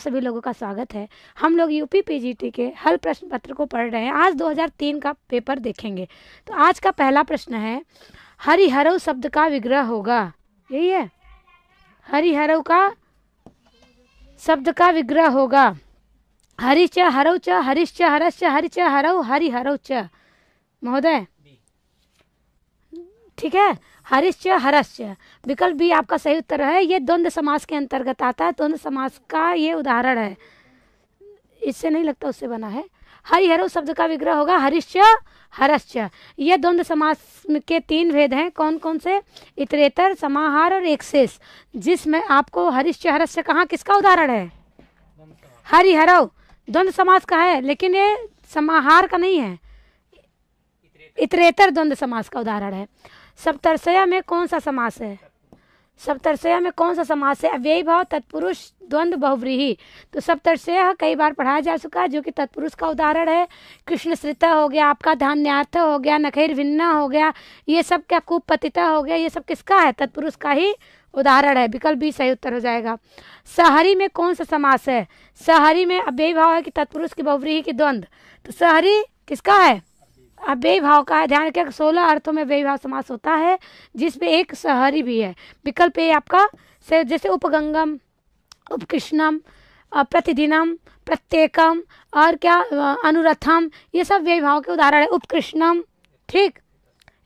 सभी लोगों का स्वागत है हम लोग यूपी पीजीटी के हल प्रश्न पत्र को पढ़ रहे हैं आज 2003 का पेपर देखेंगे तो आज का पहला प्रश्न है हरिहरव शब्द का विग्रह होगा यही है हरिहरव का शब्द का विग्रह होगा हरि च हरव च हरिश्च हरश्च च हरव हरिहरव च महोदय ठीक है हरिश्च हरश्च विकल्प भी आपका सही उत्तर है ये द्वंद समास के अंतर्गत आता है द्वंद समास का ये उदाहरण है इससे नहीं लगता उससे बना है हरिहर शब्द का विग्रह होगा हरिश्च हरश्च यह द्वंद्व समास के तीन भेद हैं कौन कौन से इतरेतर समाहार और एक्सेस जिसमें आपको हरिश्च हरश्च कहाँ किसका उदाहरण है हरिहरव द्वंद्व समास का है लेकिन ये समाहार का नहीं है इतरेतर द्वंद्व समास का उदाहरण है सप्तरसया में कौन सा समास है सप्तरसया में कौन सा समास है अव्ययी भाव तत्पुरुष द्वंद्व बहुव्रीही तो सप्तरसया कई बार पढ़ाया जा चुका है जो कि तत्पुरुष का उदाहरण है कृष्ण श्रित हो गया आपका धान्यार्थ हो गया नखेर भिन्ना हो गया ये सब क्या कुपतिता हो गया ये सब किसका है तत्पुरुष का ही उदाहरण है विकल्प भी सही उत्तर हो जाएगा सहरी में कौन सा समास है सहरी में अव्ययी भाव है कि तत्पुरुष की बहुव्रीही की द्वंद्व तो सहरी किसका है अब भाव का ध्यान रखिए सोलह अर्थों में भाव समास होता है जिसमें एक सहरी भी है विकल्प ए आपका से जैसे उपगंगम उपकृष्णम प्रतिदिनम प्रत्येकम और क्या अनुरथम ये सब भाव के उदाहरण है उपकृष्णम ठीक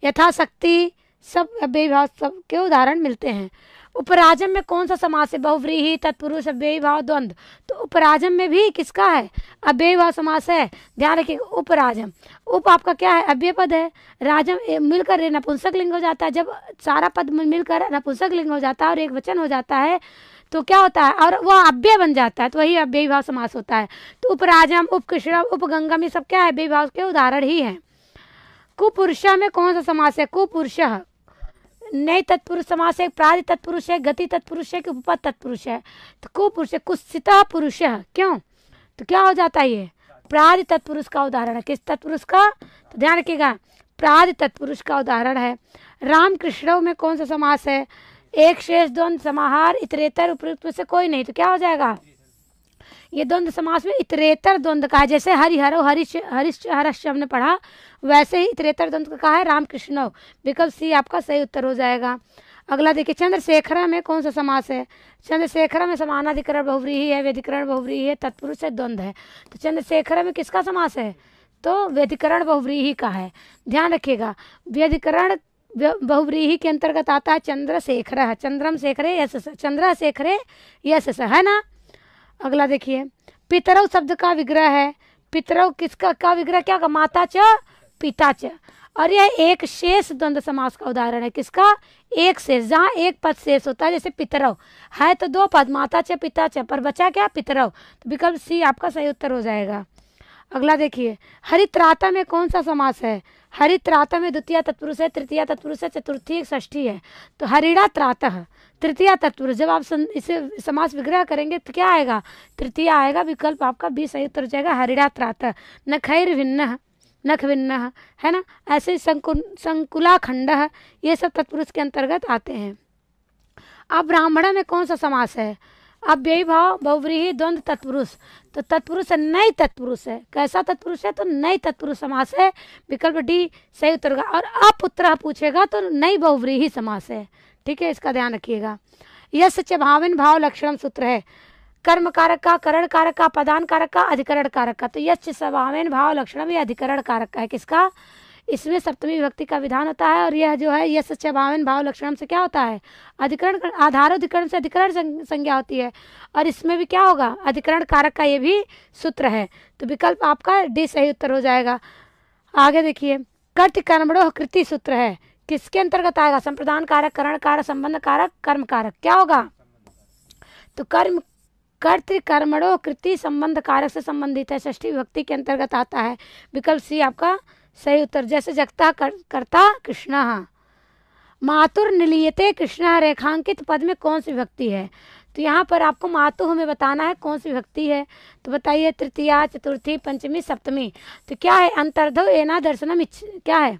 यथाशक्ति सब भाव सब के उदाहरण मिलते हैं उपराजम में कौन सा समास है बहुव्रीही तत्पुरुष अव्ययी भाव द्वंद तो उपराजम में भी किसका है अव्ययी भाव समास है ध्यान रखिएगा उपराजम उप आपका क्या है अव्यय पद है राजम मिलकर नपुंसक लिंग हो जाता है जब सारा पद मिलकर नपुंसक लिंग हो जाता है और एक वचन हो जाता है तो क्या होता है और वह अव्यय बन जाता है तो वही अव्यय भाव समास होता है तो उपराजम उपकृष्णम उपगंगम ये सब क्या है अव्यय भाव के उदाहरण ही है कुपुरुष में कौन सा समास है कुपुरुष नए तत्पुरुष समास है प्राधि तत्पुरुष है गति तत्पुरुष है कि उपपद तत्पुरुष है तो कुपुरुष है कुत्सित पुरुष है क्यों तो क्या हो जाता है ये प्राध तत्पुरुष का उदाहरण है किस तत्पुरुष का तो ध्यान रखिएगा प्राध तत्पुरुष का उदाहरण है रामकृष्ण में कौन सा समास है एक शेष द्वंद समाहार इतरेतर उपयुक्त से कोई नहीं तो क्या हो जाएगा ये द्वंद्व समास में इतरेतर द्वंद्व का है जैसे हरिहरो हरिश हरिश हरश हमने पढ़ा वैसे ही इतरेतर द्वंद्व का कहा है रामकृष्ण विकल्प सी आपका सही उत्तर हो जाएगा अगला देखिए चंद्रशेखरा में कौन सा समास है चंद्रशेखरा में समानाधिकरण बहुव्रीही है व्यधिकरण बहुव्रीही है तत्पुरुष से द्वंद्व है तो चंद्रशेखरा में किसका समास है तो व्यधिकरण बहुव्रीही का है ध्यान रखिएगा व्यधिकरण बहुव्रीही के अंतर्गत आता है चंद्रशेखर चंद्रम शेखरे यश चंद्रशेखरे यश है ना अगला देखिए पितरव शब्द का विग्रह है पितरव किसका का विग्रह क्या का माता च पिता च और यह एक शेष द्वंद्व समास का उदाहरण है किसका एक शेष जहाँ एक पद शेष होता है जैसे पितरव है तो दो पद माता च पिता च पर बचा क्या पितरव तो विकल्प सी आपका सही उत्तर हो जाएगा अगला देखिए हरित्राता में कौन सा समास है हरि त्रातः में द्वितीय तत्पुरुष है तृतीय तत्पुरुष है चतुर्थी एक षष्ठी है तो हरिणा त्रातः तृतीय तत्पुरुष जब आप सं, इसे समास विग्रह करेंगे तो क्या आएगा तृतीय आएगा विकल्प आपका बी उत्तर हो जाएगा हरिणा त्रातः खैर भिन्न नख भिन्न है ना ऐसे ही संकुला संकुलाखंड ये सब तत्पुरुष के अंतर्गत आते हैं अब ब्राह्मण में कौन सा समास है अव्यय भाव बहुव्रीही द्वंद तत्पुरुष तो तत्पुरुष है नई तत्पुरुष है कैसा तत्पुरुष है तो नई तत्पुरुष समास है विकल्प डी सही उत्तर और अपुत्र पूछेगा तो नई बहुव्रीही समास है ठीक है इसका ध्यान रखिएगा यह सच्चे भाविन भाव लक्षण सूत्र है कर्म कारक का करण कारक का पदान कारक का अधिकरण कारक का तो यश स्वभावेन भाव लक्षण भी अधिकरण कारक का है किसका इसमें सप्तमी विभक्ति का विधान होता है और यह जो है यह सच्चा भावन भाव लक्षण से क्या होता है अधिकरण आधार अधिकरण से अधिकरण संज्ञा होती है और इसमें भी क्या होगा अधिकरण कारक का ये भी सूत्र है तो विकल्प आपका डी सही उत्तर हो जाएगा आगे देखिए कर्त कर्मणो कृति सूत्र है किसके अंतर्गत आएगा संप्रदान कारक करण कारक संबंध कारक कर्म कारक क्या होगा तो कर्म कर्त कर्मणो कृति संबंध कारक से संबंधित है षष्ठी विभक्ति के अंतर्गत आता है विकल्प सी आपका सही उत्तर जैसे जगता कर, करता कृष्ण मातुर निलियते कृष्ण रेखांकित पद में कौन सी व्यक्ति है तो यहाँ पर आपको मातु हमें बताना है कौन सी व्यक्ति है तो बताइए तृतीया चतुर्थी पंचमी सप्तमी तो क्या है अंतर्धो एना दर्शनम इच्छ क्या है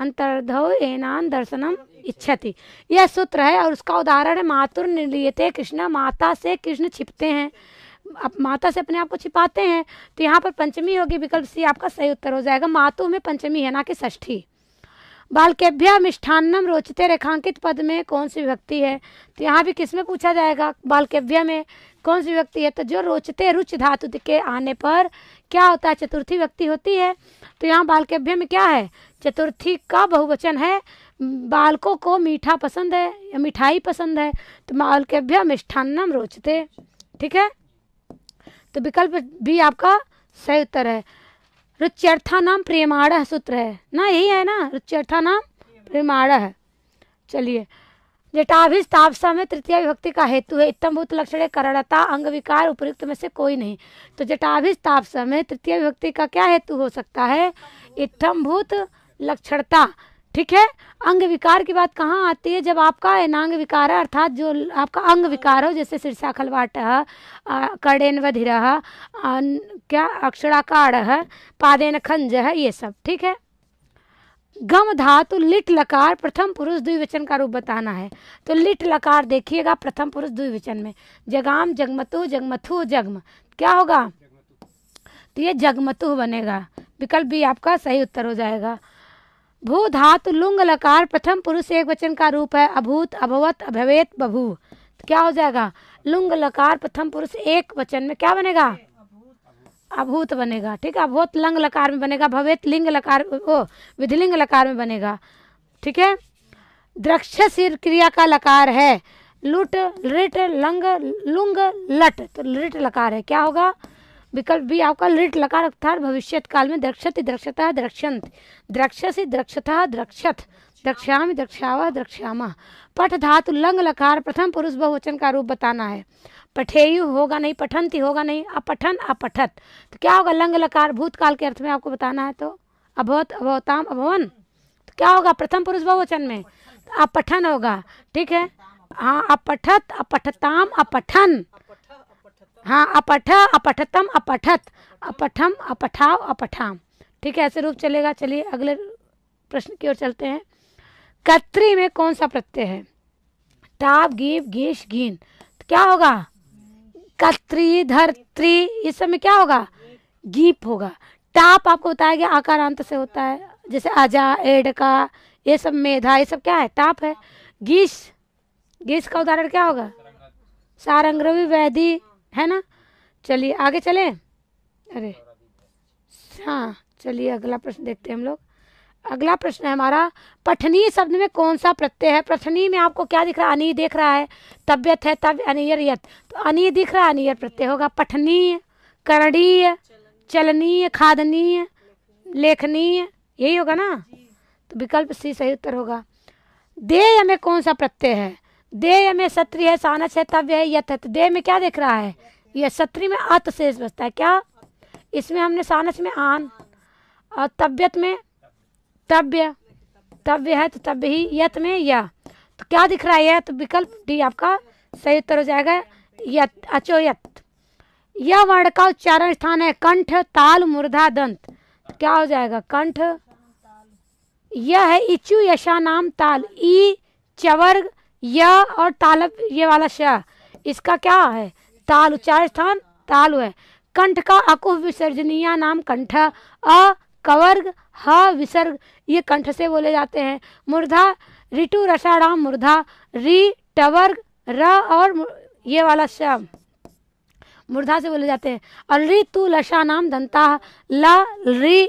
अंतर्धो एनान दर्शनम इच्छति यह सूत्र है और उसका उदाहरण है मातुर निलियते कृष्ण माता से कृष्ण छिपते हैं आप माता से अपने आप को छिपाते हैं तो यहाँ पर पंचमी होगी विकल्प सी आपका सही उत्तर हो जाएगा मातु में पंचमी है ना कि ष्ठी बालकेभ्य मिष्ठान्नम रोचते रेखांकित पद में कौन सी व्यक्ति है तो यहाँ भी किस में पूछा जाएगा बालकेभ्य में कौन सी व्यक्ति है तो जो रोचते रुच धातु के आने पर क्या होता है चतुर्थी व्यक्ति होती है तो यहाँ बालकेभ्य में क्या है चतुर्थी का बहुवचन है बालकों को मीठा पसंद है या मिठाई पसंद है तो बालकेभ्य मिष्ठान्नम रोचते ठीक है तो विकल्प भी आपका सही उत्तर है रुच्यर्था नाम प्रेमाण सूत्र है ना यही है ना रुच्यर्था नाम प्रेमाण है चलिए जटाभिष तापसा में तृतीय विभक्ति का हेतु है इतम भूत लक्षण करणता अंग विकार उपयुक्त में से कोई नहीं तो जटाभिष तापसा में तृतीय विभक्ति का क्या हेतु हो सकता है इतम भूत लक्षणता ठीक है अंग विकार की बात कहाँ आती है जब आपका एनांग विकार है अर्थात जो आपका अंग विकार हो जैसे सिरसा खलवाट कड़ेन वधिर क्या अक्षराकार है पादेन खंज है ये सब ठीक है गम धातु लिट लकार प्रथम पुरुष द्विवचन का रूप बताना है तो लिट लकार देखिएगा प्रथम पुरुष द्विवचन में जगाम जगमतु जगमथु जगम क्या होगा तो ये जगमतु बनेगा विकल्प भी आपका सही उत्तर हो जाएगा भू धातु लुंग लकार प्रथम पुरुष एक वचन का रूप है अभूत अभवत अभवेत बभू तो क्या हो जाएगा लुंग लकार प्रथम पुरुष एक वचन में क्या बनेगा अभूत बनेगा ठीक है अभूत लंग लकार में बनेगा भवेत लिंग लकार ओ विधिलिंग लकार में बनेगा ठीक है द्रक्ष सिर क्रिया का लकार है लुट लिट लंग लुंग लट तो लिट लकार है क्या होगा विकल्प भी आपका लिट लकार अर्थात भविष्य काल में द्रक्षत द्रक्षता द्रक्षंत से द्रक्षता द्रक्षत द्रक्ष्याम द्रक्षावा द्रक्ष्यामा पठ धातु लंग लकार प्रथम पुरुष बहुवचन का रूप बताना है पठेयु होगा नहीं पठंती होगा नहीं अपठन अपठत तो क्या होगा लंग लकार भूतकाल के अर्थ में आपको बताना है तो अभवत अभवताम अभवन तो क्या होगा प्रथम पुरुष बहुवचन में तो अपठन होगा ठीक है हाँ अपठत अपठताम अपठन हाँ अपठ अपठतम अपठत अपठम अपठाव अपठाम ठीक है ऐसे रूप चलेगा चलिए अगले प्रश्न की ओर चलते हैं कत्री में कौन सा प्रत्यय है ताप गीव गीश गीन तो क्या होगा कत्री धरत्री इस सब में क्या होगा गीप होगा टाप आपको बताया गया आकारांत से होता है जैसे अजा एडका ये सब मेधा ये सब क्या है टाप है गीस गीस का उदाहरण क्या होगा सारंग्रवी वैदी है ना चलिए आगे चले अरे हाँ चलिए अगला प्रश्न देखते हैं हम लोग अगला प्रश्न है हमारा पठनीय शब्द में कौन सा प्रत्यय है पठनीय में आपको क्या दिख रहा है अनिय दिख रहा है तबियत है तब अनियत तो अनिय दिख रहा है अनियर प्रत्यय होगा पठनीय करणीय चलनीय खादनीय लेखनीय यही होगा ना तो विकल्प सी सही उत्तर होगा देय में कौन सा प्रत्यय है देह में सत्री है सानस है तव्य है देह में क्या देख रहा है यह सत्री में अत शेष बचता है क्या इसमें हमने सानस में आन और तबियत में तव्य तव्य है तो तव्य ही यत में या तो क्या दिख रहा है तो विकल्प डी आपका सही उत्तर हो जाएगा यत अचोयत यह वर्ण का उच्चारण स्थान है कंठ ताल मुर्धा दंत तो क्या हो जाएगा कंठ यह है इचु यशा नाम ताल ई चवर्ग या और तालब ये वाला श इसका क्या है ताल चार स्थान ताल है कंठ का अकु विसर्जनीय नाम कंठ अ कवर्ग ह विसर्ग ये कंठ से बोले जाते हैं मुर्धा ऋतु रसाणाम मुर्धा री टवर्ग र और ये वाला श मुर्धा से बोले जाते हैं और ऋतु लशा नाम दंता ल री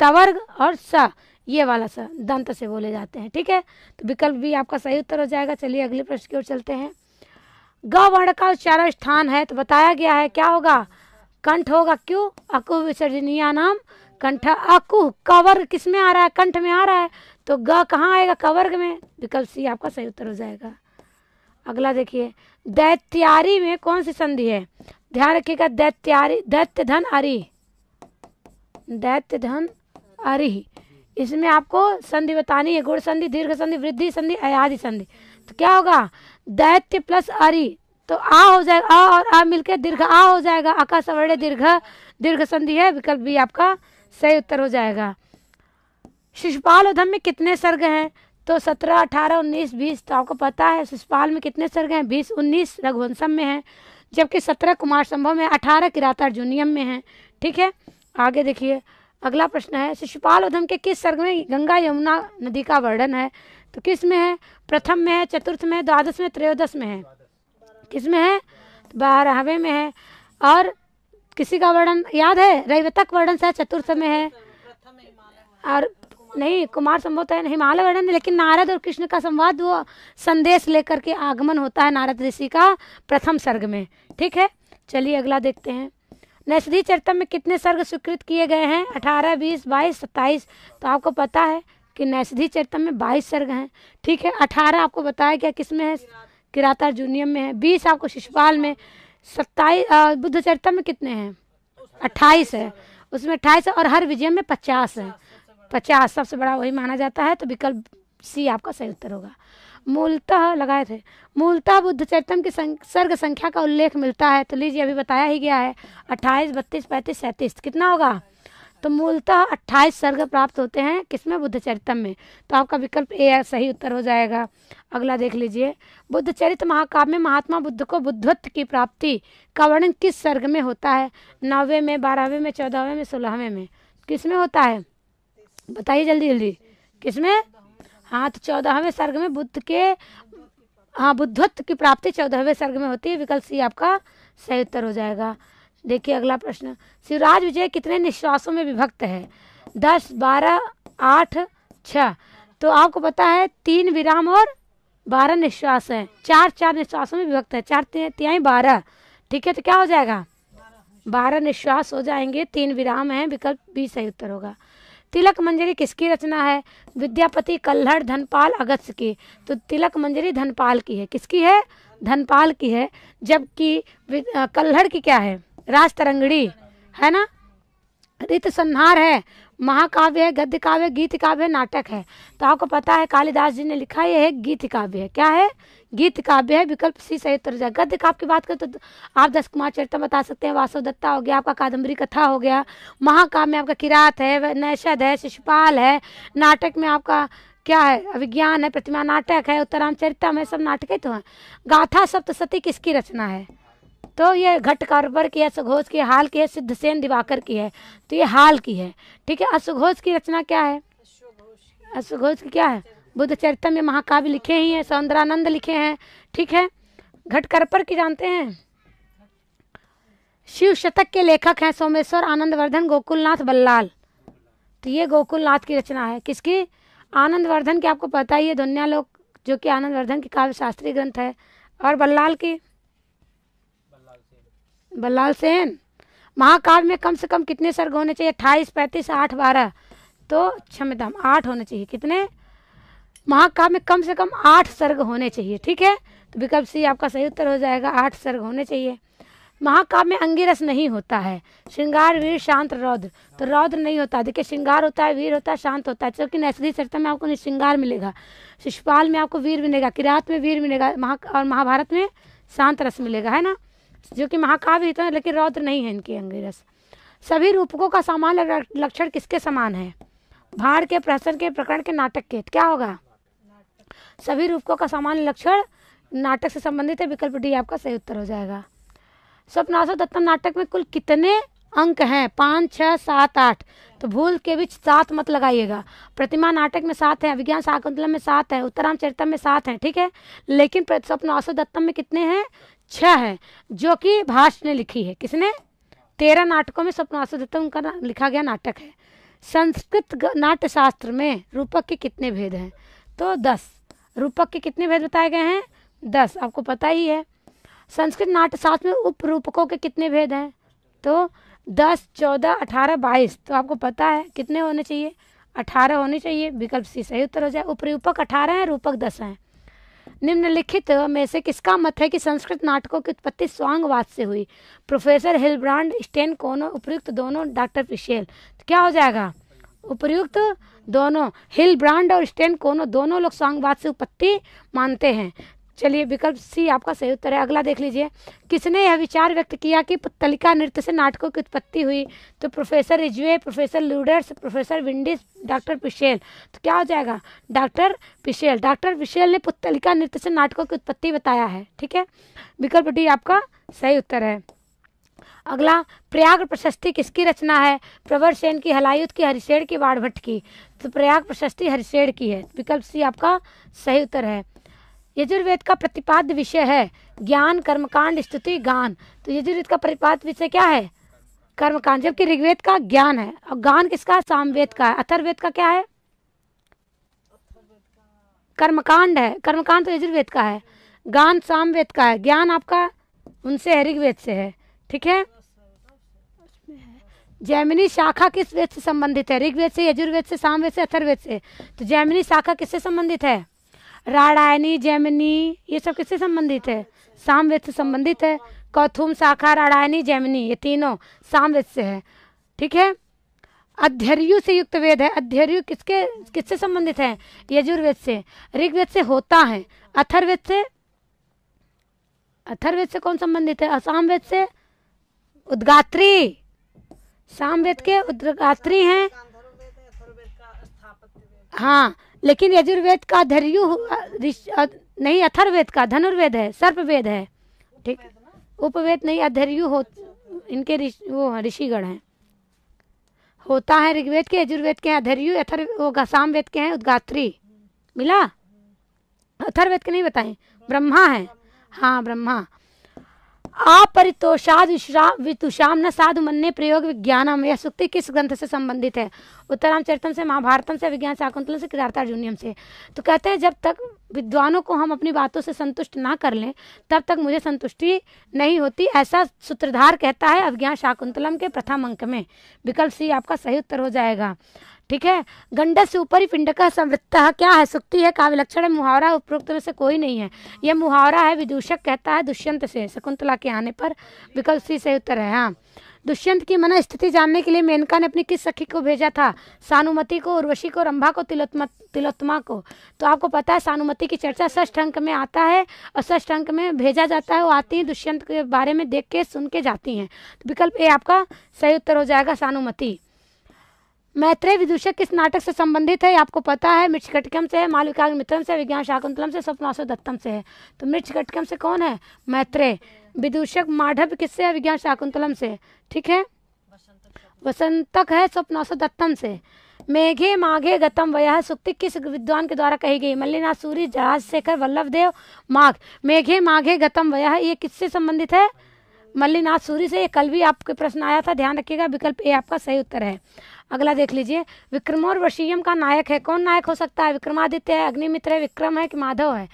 तवर्ग और स ये वाला सा दंत से बोले जाते हैं ठीक है तो विकल्प भी आपका सही उत्तर हो जाएगा चलिए अगले प्रश्न की ओर चलते हैं ग वर्ण का उच्चारण स्थान है तो बताया गया है क्या होगा कंठ होगा क्यों अकु विसर्जनीय नाम कंठ अकुह कवर किस में आ रहा है कंठ में आ रहा है तो ग कहाँ आएगा कवर्ग में विकल्प सी आपका सही उत्तर हो जाएगा अगला देखिए दैत्यारी में कौन सी संधि है ध्यान रखिएगा दैत्यारी दैत्य धन अरि दैत्य धन अरि इसमें आपको संधि बतानी है गुड़ संधि दीर्घ संधि वृद्धि संधि अयाधि संधि तो क्या होगा दैत्य प्लस अरि तो आ हो जाएगा आ और आ मिलकर दीर्घ आ हो जाएगा आका सवर्ण दीर्घ दीर्घ संधि है विकल्प भी आपका सही उत्तर हो जाएगा शिशुपाल उधम में कितने सर्ग हैं तो सत्रह अठारह उन्नीस बीस तो आपको पता है शिशुपाल में कितने सर्ग हैं बीस उन्नीस रघुवंशम में है जबकि सत्रह कुमार संभव में अठारह किराता अर्जुनियम में है ठीक है आगे देखिए अगला प्रश्न है शिशुपाल उधम के किस सर्ग में गंगा यमुना नदी का वर्णन है तो किस में है प्रथम में है चतुर्थ में द्वादश में त्रयोदश में है किस में है बारहवें में है और किसी का वर्णन याद है रैवतक वर्णन से चतुर्थ में है और नहीं कुमार संभवत है हिमालय वर्णन लेकिन नारद और कृष्ण का संवाद वो संदेश लेकर के आगमन होता है नारद ऋषि का प्रथम सर्ग में ठीक है चलिए अगला देखते हैं नैषधि चरतम में कितने सर्ग स्वीकृत किए गए हैं अठारह बीस बाईस सत्ताईस तो आपको पता है कि नैसधी चरतम में बाईस सर्ग हैं ठीक है अठारह आपको बताया गया किस में है किराता जूनियम में है बीस आपको शिशुपाल में सत्ताईस बुद्ध चरतम में कितने हैं अट्ठाईस है उसमें अट्ठाईस और हर विजय में पचास है पचास सबसे बड़ा वही माना जाता है तो विकल्प सी आपका सही उत्तर होगा मूलतः लगाए थे मूलतः बुद्ध चरितम की सर्ग संख्या का उल्लेख मिलता है तो लीजिए अभी बताया ही गया है अट्ठाईस बत्तीस पैंतीस सैंतीस कितना होगा तो मूलतः अट्ठाईस सर्ग प्राप्त होते हैं किसमें बुद्ध चरितम में तो आपका विकल्प ए सही उत्तर हो जाएगा अगला देख लीजिए बुद्ध चरित महाकाव्य में महात्मा बुद्ध को बुद्धत्व की प्राप्ति का वर्णन किस सर्ग में होता है नौवे में बारहवें में चौदहवें में सोलहवें में किसमें होता है बताइए जल्दी जल्दी किसमें हाँ तो चौदहवें सर्ग में बुद्ध के हाँ बुद्धत्व की प्राप्ति चौदहवें सर्ग में होती है विकल्प सी आपका सही उत्तर हो जाएगा देखिए अगला प्रश्न शिवराज विजय कितने निश्वासों में विभक्त है दस बारह आठ छः तो आपको पता है तीन विराम और बारह निश्वास है चार चार निश्वासों में विभक्त है चार तिहाई बारह ठीक है तो क्या हो जाएगा बारह निश्वास हो जाएंगे तीन विराम है विकल्प बी सही उत्तर होगा तिलक मंजरी किसकी रचना है विद्यापति कल्हड़ धनपाल अगस्त की तो तिलक मंजरी धनपाल की है किसकी है धनपाल की है जबकि कल्हड़ की क्या है राज तरंगड़ी है ना रित संहार है महाकाव्य है गद्य काव्य गीत काव्य नाटक है तो आपको पता है कालिदास जी ने लिखा यह है गीत काव्य है क्या है गीत काव्य है विकल्प सी सही उत्तर जाए गद्य काव्य की बात करें तो आप दस कुमार चरितम बता सकते हैं वासव दत्ता हो गया आपका कादम्बरी कथा हो गया महाकाव्य में आपका किरात है नैषद है शिशुपाल है नाटक में आपका क्या है अभिज्ञान है प्रतिमा नाटक है उत्तराम चरितम है सब नाटकें तो हैं गाथा सप्तशती किसकी रचना है तो ये घटकारपर की है की हाल की है सिद्धसेन दिवाकर की है तो ये हाल की है ठीक है असुघोष की रचना क्या है असुघोष की क्या है बुद्ध चरित्र में महाकाव्य लिखे ही हैं सौंदरानंद लिखे हैं ठीक है घटकरपर की जानते हैं शिव शतक के लेखक हैं सोमेश्वर आनंदवर्धन गोकुलनाथ बल्लाल तो ये गोकुलनाथ की रचना है किसकी आनंदवर्धन की आपको पता ही है दुनिया लोक जो कि आनंदवर्धन की काव्य शास्त्रीय ग्रंथ है और बल्लाल की बल्लाल सेन महाकाल में कम से कम कितने सर्ग होने चाहिए अट्ठाईस पैंतीस आठ बारह तो क्षमता आठ होने चाहिए कितने महाकाव्य में कम से कम आठ सर्ग होने चाहिए ठीक है तो विकल्प सी आपका सही उत्तर हो जाएगा आठ सर्ग होने चाहिए महाकाव्य में अंगिरस नहीं होता है श्रृंगार वीर शांत रौद्र तो रौद्र नहीं होता देखिए श्रृंगार होता है वीर होता है शांत होता है कि नैसर्गिक सरता में आपको श्रृंगार मिलेगा शिष्यपाल में आपको वीर मिलेगा किरात में वीर मिलेगा महा और महाभारत में शांत रस मिलेगा है ना जो कि महाकाव्य तो है लेकिन रौद्र नहीं है इनकी अंगिरस सभी रूपकों का सामान्य लक्षण किसके समान है भार के प्रसन्न के प्रकरण के नाटक के क्या होगा सभी रूपकों का सामान्य लक्षण नाटक से संबंधित है विकल्प डी आपका सही उत्तर हो जाएगा स्वप्नाशो दत्तम नाटक में कुल कितने अंक हैं पाँच छः सात आठ तो भूल के बीच सात मत लगाइएगा प्रतिमा नाटक में सात है अभिज्ञान शाकुंतलम में सात है उत्तराम चरितम में सात है ठीक है लेकिन स्वप्न औसत दत्तम में कितने हैं छः है जो कि भाष ने लिखी है किसने तेरह नाटकों में स्वप्नवासु दत्तम का लिखा गया नाटक है संस्कृत नाट्यशास्त्र में रूपक के कितने भेद हैं तो दस रूपक के कितने भेद बताए गए हैं दस आपको पता ही है संस्कृत नाट्यशास्त्र में उप रूपकों के कितने भेद हैं तो दस चौदह अठारह बाईस तो आपको पता है कितने होने चाहिए अठारह होने चाहिए विकल्प सी सही उत्तर हो जाए उपरूपक अठारह हैं रूपक दस हैं निम्नलिखित में से किसका मत है कि संस्कृत नाटकों की उत्पत्ति स्वांगवाद से हुई प्रोफेसर हिलब्रांड स्टेन कोनो उपयुक्त दोनों डॉक्टर पिशेल तो क्या हो जाएगा उपयुक्त दोनों हिल ब्रांड और स्टेन कोनो दोनों लोग स्वांगवाद से उत्पत्ति मानते हैं चलिए विकल्प सी आपका सही उत्तर है अगला देख लीजिए किसने यह विचार व्यक्त किया कि पुतलिका नृत्य से नाटकों की उत्पत्ति हुई तो professor Ridgeway professor Luders professor Windisch doctor Pischel तो क्या हो जाएगा डॉक्टर पिशेल डॉक्टर पिशेल ने पुतलिका नृत्य से नाटकों की उत्पत्ति बताया है ठीक है विकल्प डी आपका सही उत्तर है अगला प्रयाग प्रशस्ति किसकी रचना है प्रवर सेन की हलायुत की हरिशेड़ की बाढ़ भट्ट की तो प्रयाग प्रशस्ति हरिशेड़ की है विकल्प सी आपका सही उत्तर है यजुर्वेद का प्रतिपाद्य विषय है ज्ञान कर्मकांड स्तुति गान तो यजुर्वेद का प्रतिपाद्य विषय क्या है कर्मकांड जबकि ऋग्वेद का ज्ञान है और गान किसका सामवेद का है अथर्वेद का क्या है कर्मकांड है कर्मकांड तो यजुर्वेद का है गान सामवेद का है ज्ञान आपका उनसे है ऋग्वेद से है ठीक है जैमिनी शाखा किस वेद से संबंधित है ऋग्वेद से यजुर्वेद से सामवेद से अथर्वेद से तो जैमिनी शाखा किससे संबंधित है राडायनी जैमिनी ये सब किससे संबंधित है सामवेद से संबंधित है कौथुम शाखा राडायनी जैमिनी ये तीनों सामवेद से है ठीक है अध्यर्यु से युक्त वेद है अध्यर्यु किसके किससे संबंधित है यजुर्वेद से ऋग्वेद से होता है अथर्वेद से अथर्वेद से कौन संबंधित है असामवेद से उद्गात्री सामवेद के उद्गात्री हैं हाँ लेकिन यजुर्वेद का धर्यु नहीं अथर्वेद का धनुर्वेद है सर्पवेद है ठीक उपवेद नहीं अधर्यु हो इनके वो ऋषिगण हैं होता है ऋग्वेद के यजुर्वेद के अधर्यु अथर्व वो वेद के हैं उद्गात्री मिला अथर्वेद के नहीं बताएं ब्रह्मा है हाँ ब्रह्मा अपरितोषाद वितुषाम न साधु मन प्रयोग विज्ञानम यह सुक्ति किस ग्रंथ से संबंधित है उत्तराम चरितम से महाभारतम से विज्ञान शाकुंतलम से अर्जुनियम से तो कहते हैं जब तक विद्वानों को हम अपनी बातों से संतुष्ट ना कर लें तब तक मुझे संतुष्टि नहीं होती ऐसा सूत्रधार कहता है अभिज्ञान शाकुंतलम के प्रथम अंक में विकल्प सी आपका सही उत्तर हो जाएगा ठीक है गंड से ऊपर ही पिंड का संवृत्त क्या है सुक्ति है काव्य लक्षण है मुहावरा उपरोक्त में से कोई नहीं है यह मुहावरा है विदूषक कहता है दुष्यंत से शकुंतला के आने पर विकल्प सी से उत्तर है हाँ दुष्यंत की मन स्थिति जानने के लिए मेनका ने अपनी किस सखी को भेजा था सानुमति को उर्वशी को रंभा को तिलोत्मा तिलोत्मा को तो आपको पता है सानुमति की चर्चा षष्ठ अंक में आता है और षष्ठ अंक में भेजा जाता है वो आती हैं दुष्यंत के बारे में देख के सुन के जाती हैं तो विकल्प ए आपका सही उत्तर हो जाएगा सानुमति मैत्रेय विदूषक किस नाटक से संबंधित है आपको पता है मिर्च कटकम से है मित्रम से विज्ञान शाकुंतलम से स्वप्नाशु दत्तम से है तो मिर्च कटकम से कौन है मैत्रेय विदूषक माधव किससे है विज्ञान शाकुंतलम से ठीक है वसंतक है स्वप्नाशु दत्तम से मेघे माघे गतम वयह सुक्ति किस विद्वान के द्वारा कही गई मल्लिनाथ सूरी जहाज शेखर वल्लभ देव माघ मेघे माघे गतम वयह ये किससे संबंधित है मल्लिनाथ सूरी से ये कल भी आपके प्रश्न आया था ध्यान रखिएगा विकल्प ए आपका सही उत्तर है अगला देख लीजिए विक्रम और वशीयम का नायक है कौन नायक हो सकता है विक्रमादित्य है अग्निमित्र है विक्रम है कि माधव है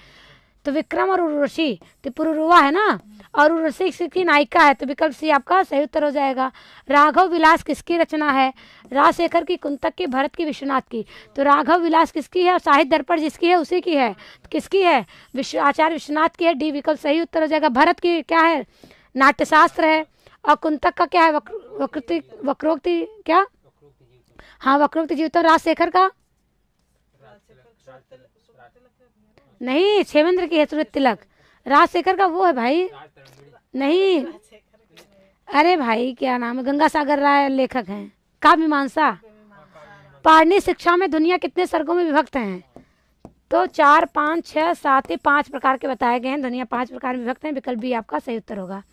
तो विक्रम और उर्वशी तो है ना और उर्वशी की नायिका है तो विकल्प सी आपका सही उत्तर हो जाएगा राघव विलास किसकी रचना है राजशेखर की कुंतक की भरत की विश्वनाथ की तो राघव विलास किसकी है और साहित्य दर्पण जिसकी है उसी की है तो किसकी है विश्व आचार्य विश्वनाथ की है डी विकल्प सही उत्तर हो जाएगा भरत की क्या है नाट्यशास्त्र है और कुंतक का क्या है वक्र वक्रोक्ति क्या हाँ वक्रोक्त जीवतम राजशेखर का नहीं छेवेंद्र की है सूरत तिलक राजशेखर का वो है भाई नहीं अरे भाई क्या नाम है गंगा सागर राय लेखक हैं काव्य मीमांसा पाणनी शिक्षा में दुनिया कितने सर्गों में विभक्त हैं तो चार पाँच छः सात पाँच प्रकार के बताए गए हैं दुनिया पांच प्रकार में विभक्त हैं विकल्प भी आपका सही उत्तर होगा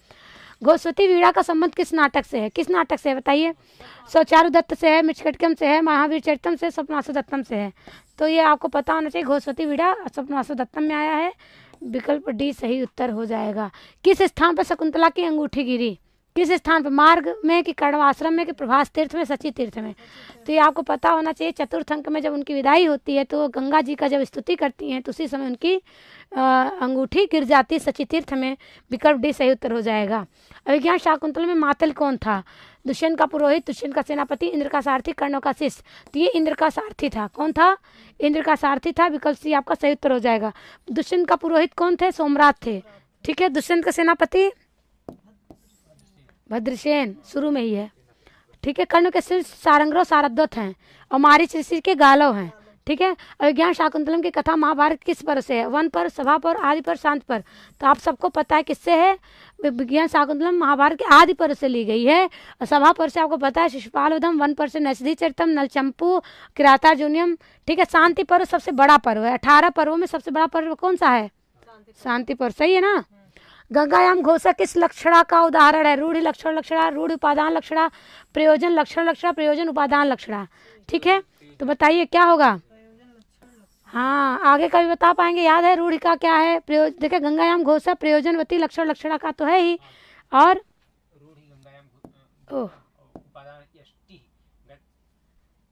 गोस्वती वीड़ा का संबंध किस नाटक से है किस नाटक से है बताइए सौचारु दत्त से है मिचकटकम से है महावीर चरितम से सपनासु दत्तम से है तो ये आपको पता होना चाहिए घोस्वती वीड़ा सपनासु दत्तम में आया है विकल्प डी सही उत्तर हो जाएगा किस स्थान पर शकुंतला की अंगूठी गिरी किस स्थान पर मार्ग में कि कर्णव आश्रम में कि प्रभास तीर्थ में सची तीर्थ में तो ये आपको पता होना चाहिए चतुर्थ अंक में जब उनकी विदाई होती है तो गंगा जी का जब स्तुति करती हैं तो उसी समय उनकी अंगूठी गिर जाती है सची तीर्थ में विकल्प डी सही उत्तर हो जाएगा अभिज्ञान शाकुंतल में मातल कौन था दुष्यंत का पुरोहित दुष्यंत का सेनापति इंद्र का सारथी कर्ण का शिष्य तो ये इंद्र का सारथी था कौन था इंद्र का सारथी था विकल्प सी आपका सही उत्तर हो जाएगा दुष्यंत का पुरोहित कौन थे सोमराज थे ठीक है दुष्यंत का सेनापति भद्रसेन शुरू में ही है ठीक है कर्ण के शीर्ष सारंगरो सारद्वत हैं और मारी ऋषि के गालव हैं ठीक है अभिज्ञान शाकुंतलम की कथा महाभारत किस पर से है वन पर सभा पर आदि पर शांत पर तो आप सबको पता है किससे है विज्ञान शाकुंतलम महाभारत के आदि पर से ली गई है और सभा पर से आपको पता है शिशुपाल उधम वन पर से नसदी चरितम नलचंपू जूनियम ठीक है शांति पर्व सबसे बड़ा पर्व है अठारह पर्वों में सबसे बड़ा पर्व कौन सा है शांति पर्व सही है ना गंगायाम घोषक किस लक्षणा का उदाहरण है रूढ़ लक्षण लक्षणा रूढ़ उपादान लक्षणा प्रयोजन लक्षण लक्षणा प्रयोजन उपादान लक्षणा ठीक है तो बताइए क्या होगा हाँ आगे का भी बता पाएंगे याद है रूढ़ का क्या है प्रयोजन देखे गंगायाम घोषा प्रयोजनवती लक्षण लक्षणा का तो है ही और ओह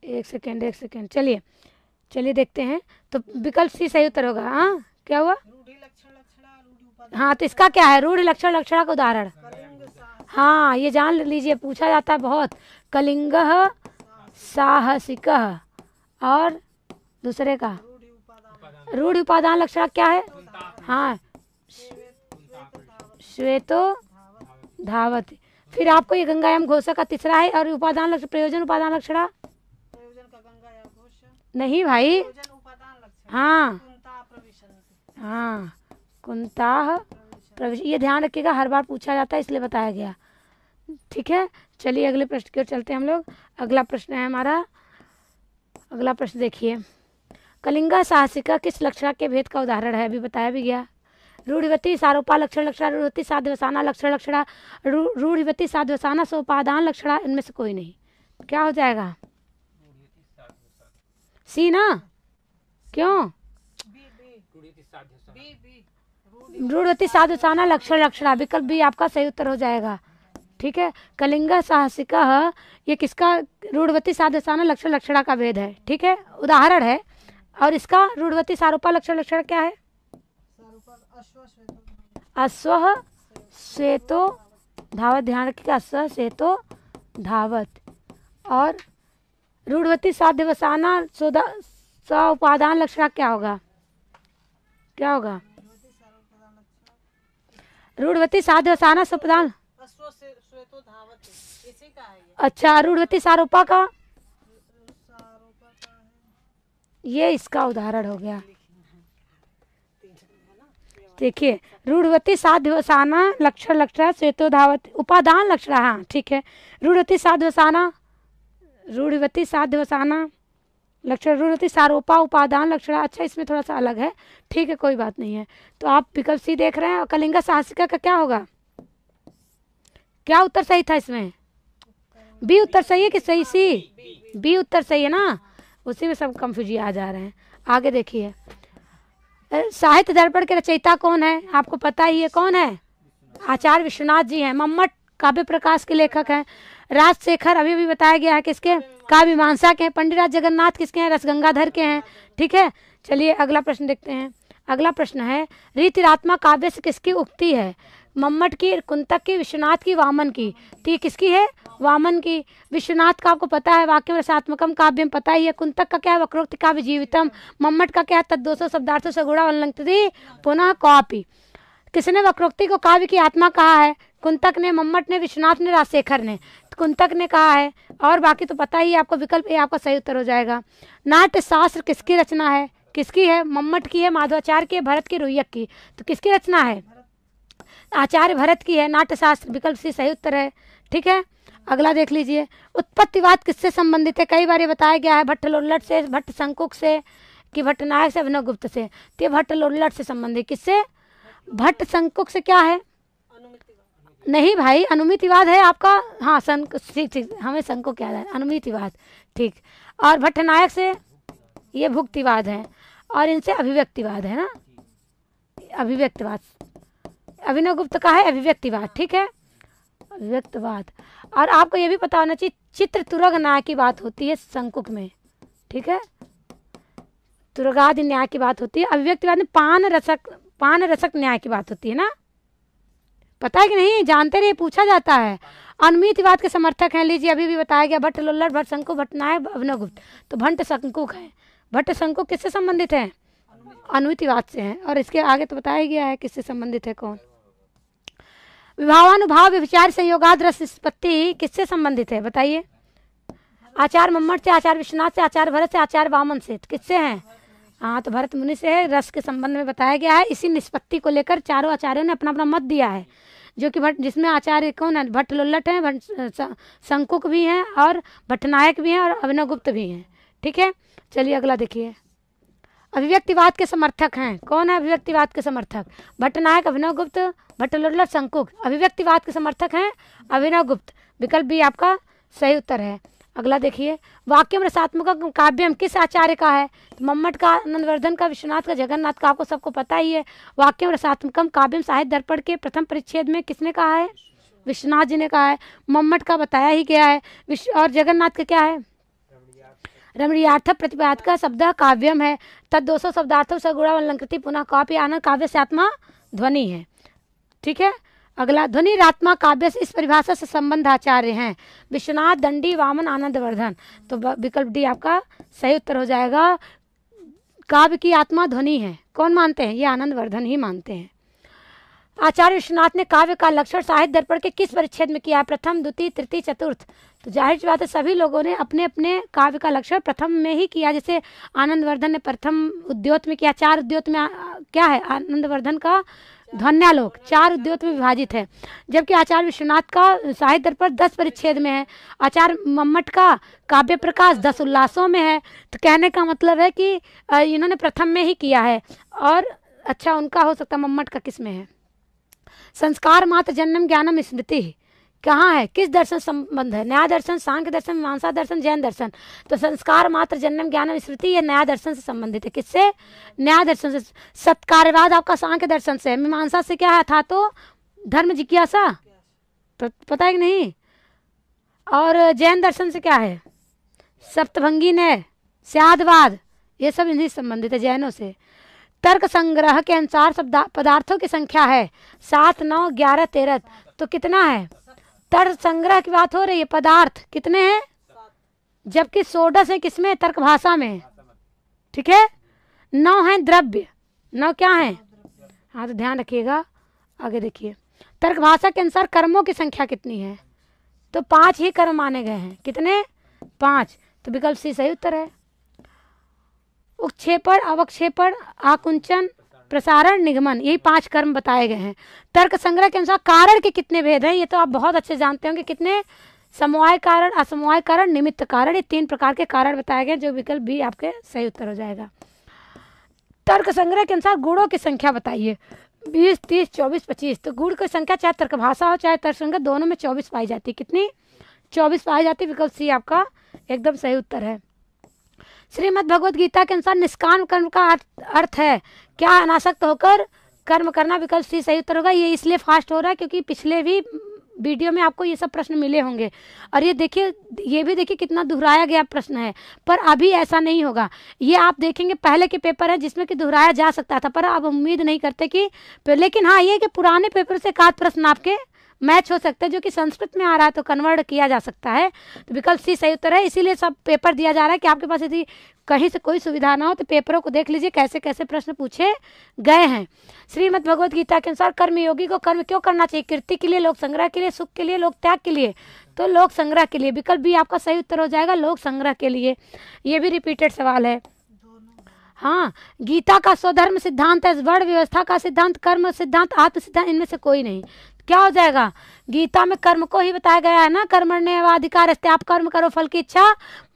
एक सेकेंड एक सेकेंड चलिए चलिए देखते हैं तो विकल्प सी सही उत्तर होगा हाँ क्या हुआ हाँ तो इसका क्या है रूढ़ लक्षण लक्षणा का उदाहरण हाँ ये जान लीजिए पूछा जाता है बहुत कलिंग साहसिक और दूसरे का रूढ़ उपादान लक्षण क्या है हाँ श्वेतो धावत फिर आपको ये गंगा एम घोषा का तीसरा है और उपादान लक्षण प्रयोजन उपादान लक्षण नहीं भाई हाँ हाँ कुंताह प्रवेश ये ध्यान रखिएगा हर बार पूछा जाता है इसलिए बताया गया ठीक है चलिए अगले प्रश्न की ओर चलते हैं हम लोग अगला प्रश्न है हमारा अगला प्रश्न देखिए कलिंगा साहसिका किस लक्षणा के भेद का उदाहरण है अभी बताया भी गया रूढ़िवती सारोपा लक्षण लक्षण रूढ़वती साधवसाना लक्षण लक्षणा रूढ़िवती साधवसाना सोपादान लक्षणा इनमें से कोई नहीं क्या हो जाएगा सी ना क्यों साधु साना लक्षण लक्षणा विकल्प भी आपका सही उत्तर हो जाएगा ठीक है कलिंगा साहसिका ये किसका रूढ़वती साधुसाना लक्षण लक्षणा का वेद है ठीक है उदाहरण है और इसका रूढ़वती सारूपा लक्षण लक्षण क्या है अश्व श्वेतो धावत ध्यान रखिएगा अश्व श्वेतो धावत और रूढ़वती साध्यवसाना स उपादान लक्षण क्या होगा क्या होगा रूढ़वती साना सपदान अच्छा रूढ़वती सारोपा का ये इसका उदाहरण हो गया देखिए रूढ़वती साधवसाना लक्षण लक्षण श्वेतो धावत उपादान लक्षण हाँ ठीक है रूढ़वती साधवसाना रूढ़वती साधवसाना लक्षण रुणति सारोपा उपादान लक्षण अच्छा इसमें थोड़ा सा अलग है ठीक है कोई बात नहीं है तो आप विकल्प सी देख रहे हैं और कलिंगा साहसिका का क्या होगा क्या उत्तर सही था इसमें बी उत्तर सही है कि सही सी बी उत्तर सही है ना उसी में सब कंफ्यूज आ जा रहे हैं आगे देखिए साहित्य दर्पण के रचयिता कौन है आपको पता ही है कौन है आचार्य विश्वनाथ जी हैं मम्मट काव्य प्रकाश के लेखक हैं राजशेखर अभी भी बताया गया है किसके काव्य मांसा के हैं पंडित राज जगन्नाथ किसके हैं रस गंगाधर के हैं ठीक है चलिए अगला प्रश्न देखते हैं अगला प्रश्न है रीतिरात्मा काव्य से किसकी उक्ति है मम्मट की कुंतक की विश्वनाथ की वामन की तो ये किसकी है वामन की विश्वनाथ का आपको पता है वाक्य रसात्मकम काव्य में पता ही है कुंतक का क्या है वक्रोक्ति काव्य जीवितम मम्मट का क्या है तद दो सौ शब्दार्थों से गुड़ा पुनः कॉपी किसने वक्रोक्ति को काव्य की आत्मा कहा है कुंतक ने मम्मट ने विश्वनाथ ने राजशेखर ने कुंतक ने कहा है और बाकी तो पता ही आपको विकल्प ए आपका सही उत्तर हो जाएगा नाट्य शास्त्र किसकी रचना है किसकी है मम्मट की है माधवाचार्य की है भरत की रोहयक की तो किसकी रचना है आचार्य भरत की है नाट्यशास्त्र विकल्प सी सही उत्तर है ठीक है अगला देख लीजिए उत्पत्तिवाद किससे संबंधित है कई बार ये बताया गया है भट्ट लोल्लट से भट्ट संकुक से कि भट्ट नायक से अभिनव गुप्त से तो ये भट्ट लोल्लट से संबंधित किससे भट्ट संकुक से क्या है नहीं भाई अनुमितिवाद है आपका हाँ सन ठीक ठीक हमें संघ को क्या है अनुमितिवाद ठीक और भट्टनायक से ये भुक्तिवाद है और इनसे अभिव्यक्तिवाद है ना अभिव्यक्तिवाद अभिनव गुप्त का है अभिव्यक्तिवाद ठीक है अभिव्यक्तिवाद और आपको ये भी पता होना चाहिए चित्र तुरग न्याय की बात होती है संकुक में ठीक है तुरगादि न्याय की बात होती है अभिव्यक्तिवाद में पान रसक पान रसक न्याय की बात होती है ना पता है कि नहीं जानते रहे पूछा जाता है अनमित बात के समर्थक हैं लीजिए अभी भी बताया गया भट्ट लोल्लर भट्ट शंकु भट्टनायक अभिनवगुप्त तो भट्ट शंकुक है भट्ट शंकुक किससे संबंधित है अनुमितिवाद से हैं और इसके आगे तो बताया गया है किससे संबंधित है कौन विभावानुभाव विचार संयोगाद रस निष्पत्ति किससे संबंधित है बताइए आचार मम्मट से आचार्य विश्वनाथ से आचार्य भरत से आचार्य वामन से किससे हैं हाँ तो भरत मुनि से रस के संबंध में बताया गया है इसी निष्पत्ति को लेकर चारों आचार्यों ने अपना अपना मत दिया है जो कि भट्ट जिसमें आचार्य कौन है भट्ट लुल्लट हैं भट्ट शंकुक भी हैं और भट्टनायक भी हैं और अभिनव गुप्त भी हैं ठीक है चलिए अगला देखिए अभिव्यक्तिवाद के समर्थक हैं कौन है अभिव्यक्तिवाद के समर्थक भट्टनायक अभिनव गुप्त भट्टलुल्लट शंकुक अभिव्यक्तिवाद के समर्थक हैं अभिनव गुप्त विकल्प भी आपका सही उत्तर है अगला देखिए वाक्यम रसात्मक काव्यम किस आचार्य का है तो मम्मट का आनंदवर्धन का विश्वनाथ का जगन्नाथ का आपको सबको पता ही है वाक्यम रसात्मकम काव्यम साहित्य दर्पण के प्रथम परिच्छेद में किसने कहा है विश्वनाथ जी ने कहा है मम्मट का बताया ही गया है विश्व और जगन्नाथ का क्या है रमणीयार्थक प्रतिपाद का शब्द काव्यम है तद दो सौ से सगुणा अलंकृति पुनः कॉपी आनंद काव्य से आत्मा ध्वनि है ठीक है अगला ध्वनि रात्मा काव्य से इस परिभाषा से संबंध आचार्य है विश्वनाथ दंडी वामन आनंद वर्धन तो विकल्प डी आपका सही उत्तर हो जाएगा काव्य की आत्मा ध्वनि है कौन मानते हैं ये आनंद वर्धन ही मानते हैं आचार्य विश्वनाथ ने काव्य का लक्षण साहित्य दर्पण के किस परिच्छेद में किया प्रथम द्वितीय तृतीय चतुर्थ तो जाहिर सी बात है सभी लोगों ने अपने अपने काव्य का लक्षण प्रथम में ही किया जैसे आनंदवर्धन ने प्रथम उद्योत में किया चार उद्योत में क्या है आनंदवर्धन का ध्वन्यालोक चार उद्योग में विभाजित है जबकि आचार्य विश्वनाथ का साहित्य दर्पण दस परिच्छेद में है आचार्य मम्मट का काव्य प्रकाश दस उल्लासों में है तो कहने का मतलब है कि इन्होंने प्रथम में ही किया है और अच्छा उनका हो सकता मम्मट का किस में है संस्कार मात्र जन्म ज्ञानम स्मृति कहाँ है किस दर्शन संबंध है नया दर्शन सांख्य दर्शन मानसा दर्शन जैन दर्शन तो संस्कार मात्र जन्म ज्ञान स्मृति ये नया दर्शन से संबंधित है किससे नया दर्शन से सत्कार्यवाद आपका सांख्य दर्शन से मीमांसा से क्या है था तो धर्म जिज्ञासा पता है कि नहीं और जैन दर्शन से क्या है सप्तभंगी ने स्यादवाद ये सब इन्हीं संबंधित है जैनों से तर्क संग्रह के अनुसार पदार्थों की संख्या है सात नौ ग्यारह तेरह तो कितना है तर्क संग्रह की बात हो रही है पदार्थ कितने हैं जबकि सोडस है किसमें तर्क भाषा में ठीक है नौ है द्रव्य नौ क्या है हाँ तो ध्यान रखिएगा आगे देखिए तर्क भाषा के अनुसार कर्मों की संख्या कितनी है तो पांच ही कर्म माने गए हैं कितने पांच तो विकल्प सी सही उत्तर है उक्षेपण अवक्षेपण आकुंचन प्रसारण निगमन यही पांच कर्म बताए गए हैं तर्क संग्रह के अनुसार कारण के कितने भेद हैं ये तो आप बहुत अच्छे जानते होंगे कितने समवाय कारण असमवाय कारण निमित्त कारण ये तीन प्रकार के कारण बताए गए जो विकल्प भी आपके सही उत्तर हो जाएगा तर्क संग्रह के अनुसार गुणों की संख्या बताइए बीस तीस चौबीस पच्चीस तो गुड़ की संख्या चाहे तर्क भाषा हो चाहे तर्क संग्रह दोनों में चौबीस पाई जाती है कितनी चौबीस पाई जाती विकल्प सी आपका एकदम सही उत्तर है श्रीमद् भगवत गीता के अनुसार निष्काम कर्म का अर्थ है क्या अनासक्त होकर कर्म करना विकल्प सी सही उत्तर होगा ये इसलिए फास्ट हो रहा है क्योंकि पिछले भी वीडियो में आपको ये सब प्रश्न मिले होंगे और ये देखिए ये भी देखिए कितना दोहराया गया प्रश्न है पर अभी ऐसा नहीं होगा ये आप देखेंगे पहले के पेपर है जिसमें कि दोहराया जा सकता था पर आप उम्मीद नहीं करते कि लेकिन हाँ ये कि पुराने पेपर से का प्रश्न आपके मैच हो सकता है जो कि संस्कृत में आ रहा है तो कन्वर्ट किया जा सकता है तो विकल्प सी सही उत्तर है इसीलिए सब पेपर दिया जा रहा है कि आपके पास यदि कहीं से कोई सुविधा ना हो तो पेपरों को देख लीजिए कैसे कैसे प्रश्न पूछे गए हैं श्रीमद भगवद गीता के अनुसार कर्म योगी को कर्म क्यों करना चाहिए कीर्ति के लिए लोक संग्रह के लिए सुख के लिए लोक त्याग के लिए तो लोक संग्रह के लिए विकल्प भी आपका सही उत्तर हो जाएगा लोक संग्रह के लिए ये भी रिपीटेड सवाल है हाँ गीता का स्वधर्म सिद्धांत है वर्ण व्यवस्था का सिद्धांत कर्म सिद्धांत आत्म सिद्धांत इनमें से कोई नहीं क्या हो जाएगा गीता में कर्म को ही बताया गया है ना है आप कर्म करो फल की इच्छा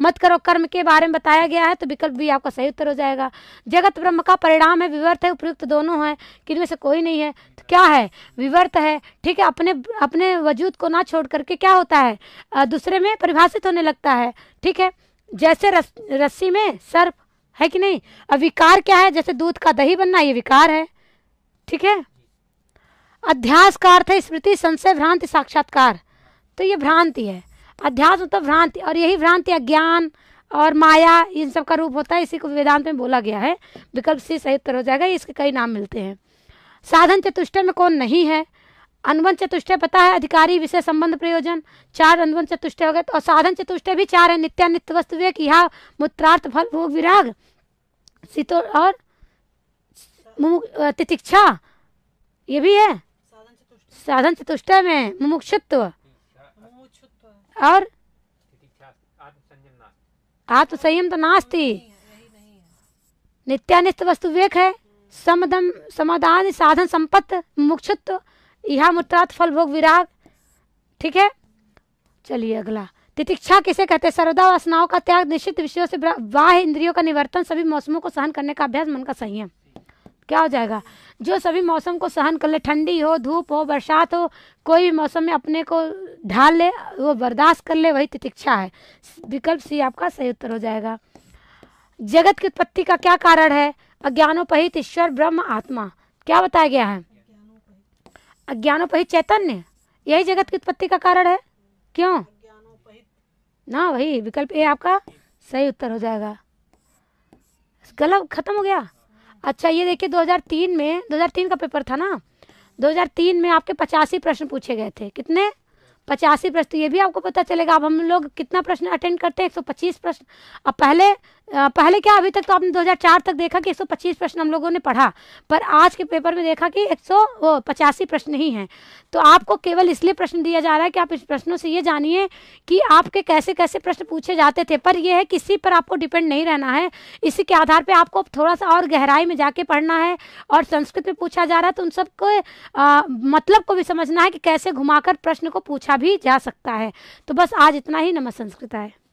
मत करो कर्म के बारे में बताया गया है तो विकल्प भी आपका सही उत्तर हो जाएगा जगत ब्रह्म का परिणाम है विवर्त है उपयुक्त दोनों है किनमें से कोई नहीं है तो क्या है विवर्त है ठीक है अपने अपने वजूद को ना छोड़ करके क्या होता है दूसरे में परिभाषित होने लगता है ठीक है जैसे रस्सी में सर्प है कि नहीं अब विकार क्या है जैसे दूध का दही बनना ये विकार है ठीक है अध्यास का अर्थ है स्मृति संशय भ्रांति साक्षात्कार तो ये भ्रांति है अध्यास मतलब भ्रांति और यही भ्रांति अज्ञान और माया इन सब का रूप होता है इसी को वेदांत में बोला गया है विकल्प सी सही उत्तर हो जाएगा इसके कई नाम मिलते हैं साधन चतुष्टय में कौन नहीं है अनुबंध चतुष्टय पता है अधिकारी विषय संबंध प्रयोजन चार अनुबंध चतुष्टय हो गए और तो साधन चतुष्टय भी चार है नित्यानित्य वस्तु विवेक मूत्रार्थ फल भोग विराग शीतो और तितिक्षा ये भी है साधन चतुष्टय में मुमुक्षुत्व और आत्म संयम तो नास्ती नित्यानिष्ठ वस्तु वेक है समदम समाधान साधन संपत्त मुक्षुत्व यह मुत्रात फल भोग विराग ठीक है चलिए अगला तितिक्षा किसे कहते हैं सर्वदा वासनाओं का त्याग निश्चित विषयों से वाह इंद्रियों का निवर्तन सभी मौसमों को सहन करने का अभ्यास मन का संयम क्या हो जाएगा जो सभी मौसम को सहन कर ले ठंडी हो धूप हो बरसात हो कोई भी मौसम में अपने को ढाल ले वो बर्दाश्त कर ले वही तितिक्षा है विकल्प सी आपका सही उत्तर हो जाएगा जगत की उत्पत्ति का क्या कारण है अज्ञानोपहित ईश्वर ब्रह्म आत्मा क्या बताया गया है अज्ञानोपहित चैतन्य यही जगत की उत्पत्ति का कारण है क्यों ना वही विकल्प ए आपका सही उत्तर हो जाएगा गलत खत्म हो गया अच्छा ये देखिए 2003 में 2003 का पेपर था ना 2003 में आपके पचासी प्रश्न पूछे गए थे कितने पचासी प्रश्न ये भी आपको पता चलेगा अब हम लोग कितना प्रश्न अटेंड करते हैं एक सौ पच्चीस प्रश्न अब पहले पहले क्या अभी तक तो आपने 2004 तक देखा कि 125 प्रश्न हम लोगों ने पढ़ा पर आज के पेपर में देखा कि एक प्रश्न ही हैं तो आपको केवल इसलिए प्रश्न दिया जा रहा है कि आप इस प्रश्नों से ये जानिए कि आपके कैसे कैसे प्रश्न पूछे जाते थे पर यह है किसी पर आपको डिपेंड नहीं रहना है इसी के आधार पर आपको थोड़ा सा और गहराई में जाके पढ़ना है और संस्कृत में पूछा जा रहा है तो उन सबको मतलब को भी समझना है कि कैसे घुमाकर प्रश्न को पूछा भी जा सकता है तो बस आज इतना ही नमस्कार संस्कृत है